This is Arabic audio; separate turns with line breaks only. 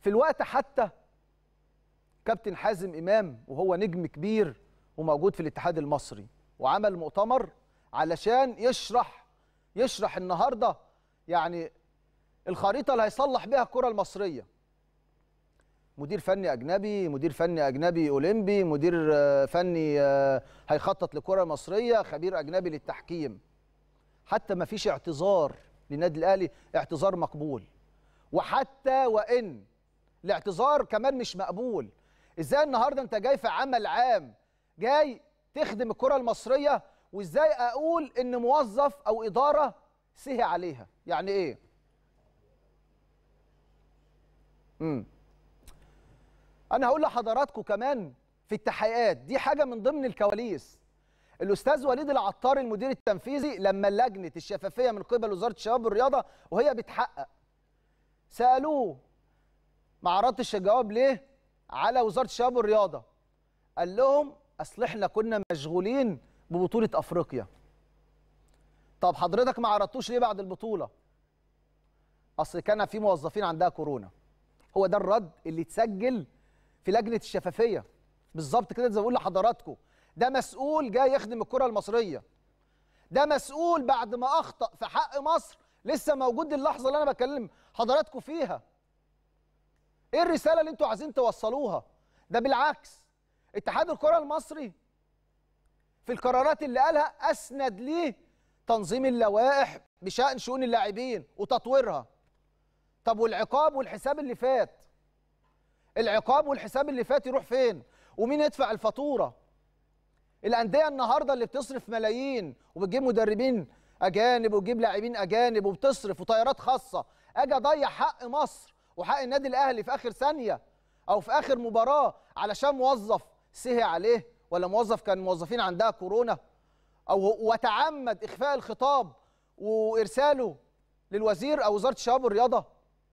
في الوقت حتى كابتن حازم امام وهو نجم كبير وموجود في الاتحاد المصري وعمل مؤتمر علشان يشرح يشرح النهارده يعني الخريطه اللي هيصلح بيها الكره المصريه مدير فني اجنبي مدير فني اجنبي اولمبي مدير آه، فني آه، هيخطط لكره مصريه خبير اجنبي للتحكيم حتى ما فيش اعتذار للنادي الاهلي اعتذار مقبول وحتى وان الاعتذار كمان مش مقبول ازاي النهارده انت جاي في عمل عام جاي تخدم الكره المصريه وازاي اقول ان موظف او اداره سهي عليها يعني ايه امم انا هقول لحضراتكم كمان في التحقيقات دي حاجه من ضمن الكواليس الاستاذ وليد العطار المدير التنفيذي لما لجنه الشفافيه من قبل وزاره الشباب والرياضه وهي بتحقق سالوه ما عرضتش الجواب ليه على وزاره الشباب والرياضه قال لهم اصل احنا كنا مشغولين ببطوله افريقيا طب حضرتك ما عرضتوش ليه بعد البطوله اصل كان في موظفين عندها كورونا هو ده الرد اللي اتسجل في لجنه الشفافيه بالظبط كده زي ما بقول لحضراتكم ده مسؤول جاي يخدم الكره المصريه ده مسؤول بعد ما اخطا في حق مصر لسه موجود اللحظه اللي انا بكلم حضراتكم فيها ايه الرساله اللي انتوا عايزين توصلوها ده بالعكس اتحاد الكره المصري في القرارات اللي قالها اسند ليه تنظيم اللوائح بشان شؤون اللاعبين وتطويرها طب والعقاب والحساب اللي فات العقاب والحساب اللي فات يروح فين ومين يدفع الفاتوره الانديه النهارده اللي بتصرف ملايين وبتجيب مدربين اجانب وتجيب لاعبين اجانب وبتصرف وطيارات خاصه اجي اضيع حق مصر وحق النادي الاهلي في اخر ثانيه او في اخر مباراه علشان موظف سهي عليه ولا موظف كان موظفين عندها كورونا او وتعمد اخفاء الخطاب وارساله للوزير او وزاره الشباب والرياضه